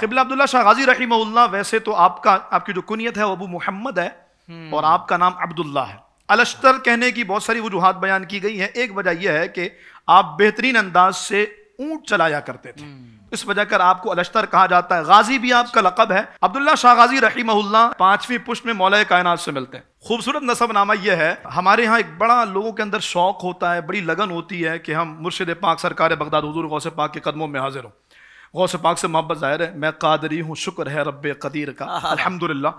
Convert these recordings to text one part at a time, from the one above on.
किबला अब्दुल्ला शाह गाजी रही वैसे तो आपका आपकी जो कुनीत है अबू मोहम्मद है हम्म। और आपका नाम अब्दुल्ला है अलश्तर कहने की बहुत सारी वजूहत बयान की गई है एक वजह यह है कि आप बेहतरीन अंदाज से ऊंट चलाया करते थे हम्म। इस वजह कर आपको अलश्तर कहा जाता है गाजी भी आपका लकब है अब्दुल्ला शाह गाजी रही पांचवी पुष्ट में मौलाए कायनात से मिलते हैं खूबसूरत नसब नामा यह है हमारे यहाँ एक बड़ा लोगों के अंदर शौक होता है बड़ी लगन होती है कि हम मुर्शद पाक सरकार बगदाद हजूर गौसे पाक के कदमों में हाजिर हो से पाक से मोहब्बत ज़ाहिर है मैं कादरी हूँ शुक्र है रब कदीर का अलहमदिल्ला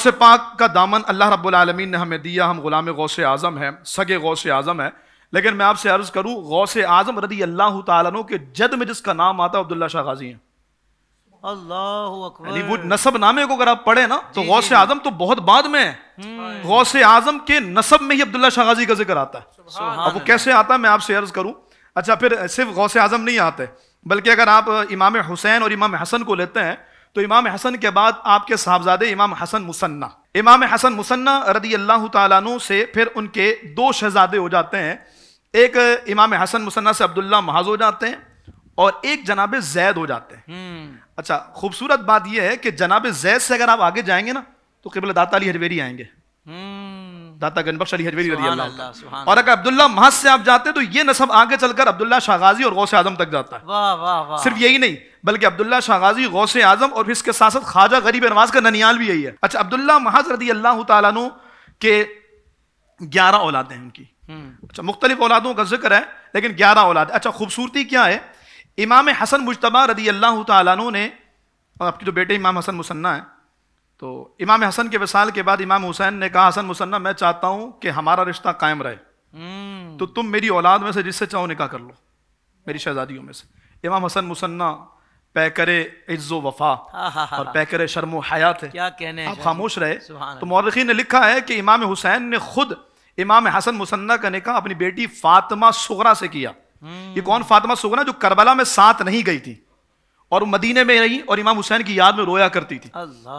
से पाक का दामन अल्लाह रब्लमी ने हमें दिया हम गुलाम से आज़म हैं सगे से आज़म है लेकिन मैं आपसे अर्ज़ करूँ से आज़म रदी अल्लाह तु के जद में जिसका नाम आता है अब्दुल्ला शाह गाजी हैं अल्लाह नसब नामे को अगर आप पढ़े ना तो गौ से आजम तो बहुत बाद में है हम्म। से आजम के नसब में ही अब्दुल्ला शाह का जिक्र आता है अब वो कैसे आता है मैं आपसे अर्ज करूं अच्छा फिर सिर्फ गौ से आजम नहीं आते बल्कि अगर आप इमाम हुसैन और इमाम हसन को लेते हैं तो इमाम हसन के बाद आपके साहबजादे इमाम हसन मुसन्ना इमाम हसन मुसन्ना रदी अल्लाह तु से फिर उनके दो शहजादे हो जाते हैं एक इमाम हसन मुसन्ना से अब्दुल्ला महाज हो जाते हैं और एक जनाब जैद हो जाते हैं हम्म। अच्छा खूबसूरत बात यह है कि जनाब जैद से अगर आप आगे जाएंगे ना तो किबल दाता अली हरवेरी आएंगे हम्म। दाता गनबख्श अली रजी अल्लाह और अगर अब्दुल्ला महज से आप जाते तो ये नसब आगे चलकर अब्दुल्ला शाहगाजी और गौसे आजम तक जाता है वाह वाह सिर्फ यही नहीं बल्कि अब्दुल्ला शाहगाजी गौसे आजम और फिर इसके साथ साथ ख्वाजा गरीब नवाज का ननियाल भी यही है अच्छा अब्दुल्ला महज रदी अल्लाह तु के ग्यारह औलादे हैं उनकी हम्म। अच्छा मुख्तलिफ औलादों का जिक्र है लेकिन ग्यारह औलाद अच्छा खूबसूरती क्या है इमाम हसन मुशतबा रदी अल्लाह तु ने और आपके जो बेटे इमाम हसन मुसन्ना है तो इमाम हसन के विसाल के बाद इमाम हुसैन ने कहा हसन मुसन्ना मैं चाहता हूं कि हमारा रिश्ता कायम रहे हम्म। तो तुम मेरी औलाद में से जिससे चाहो निकाह कर लो मेरी शहजादियों में से इमाम हसन मुसन्ना पैकरे इज्जो वफा और पैकरे शर्म हया थे क्या कहने आप खामोश रहे तो मौरखी ने लिखा है कि इमाम हुसैन ने खुद इमाम हसन मुसन्ना का निकाह अपनी बेटी फातिमा सुगरा से किया हम्म। ये कौन फातिमा सुगरा जो करबला में साथ नहीं गई थी और मदीने में रही और इमाम हुसैन की याद में रोया करती थी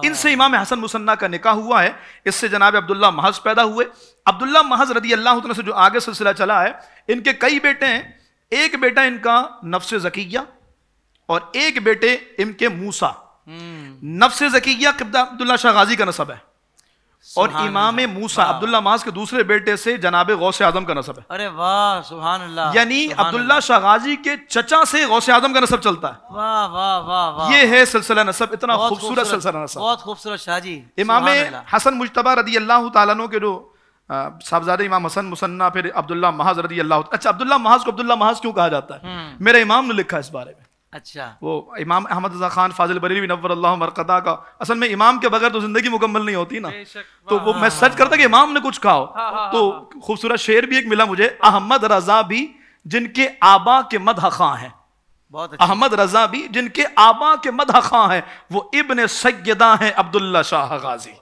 इनसे इमाम हसन मुसन्ना का निकाह हुआ है इससे जनाब अब्दुल्ला महज पैदा हुए अब्दुल्ला महज रदी अल्लाह से जो आगे सिलसिला चला है इनके कई बेटे हैं एक बेटा इनका नफ्स जकिया और एक बेटे इनके मूसा हम्म। नफ्स जकिया अब्दुल्ला शाह गाजी का नसब है और इमाम मूसा अब्दुल्ला मास के दूसरे बेटे से जनाब गौस आजम का नसब है अरे वाह सुहान यानी अब्दुल्ला शाहगाजी के चचा से गौस आजम का नसब चलता है वाह वाह वाह वाह ये है सिलसिला नसब इतना खूबसूरत सिलसिला नसब बहुत खूबसूरत शाहजी इमाम हसन मुशतबा रदी अल्लाह तु के जो साहबजादे इमाम हसन मुसन्ना फिर अब्दुल्ला महाज रदी अल्लाह अच्छा अब्दुल्ला महाज को अब्दुल्ला महाज क्यों कहा जाता है हम्म। मेरे इमाम ने लिखा इस बारे में अच्छा वो इमाम अहमद रजा खान फाजिल बरेली नवर मरकदा का असल में इमाम के बगैर तो जिंदगी मुकम्मल नहीं होती ना तो वो मैं सच करता कि इमाम ने कुछ कहा हो हाँ, हाँ, तो हाँ, खूबसूरत शेर भी एक मिला मुझे अहमद रजा भी जिनके आबा के मदह खां हैं अहमद रजा भी जिनके आबा के मदह खां हैं वो इबन सदा हैं अब्दुल्ला शाह गाजी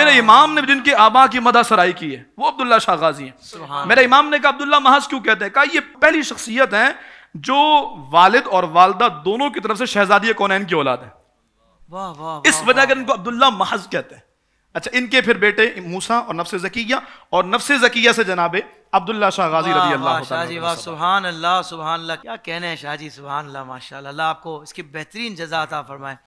मेरे इमाम ने जिनके आबा की मदा सराई की है वो अब्दुल्ला शाह गाजी है मेरे इमाम ने कहा अब्दुल्ला महाज क्यों कहते हैं कहा ये पहली शख्सियत है जो वालिद और वालदा दोनों की तरफ से शहजादी कौन की औलाद है वाह वाह इस वजह कर इनको अब्दुल्ला महज कहते हैं अच्छा इनके फिर बेटे मूसा और नफ्स जकिया और नफ्स जकिया से जनाबे अब्दुल्ला शाह गाजी रजी अल्लाह शाहजी वाह सुबहान अल्लाह सुबहान अल्लाह क्या कहने हैं शाहजी सुबहान अल्लाह माशाल्लाह अल्लाह आपको इसकी बेहतरीन जजाता था फरमाए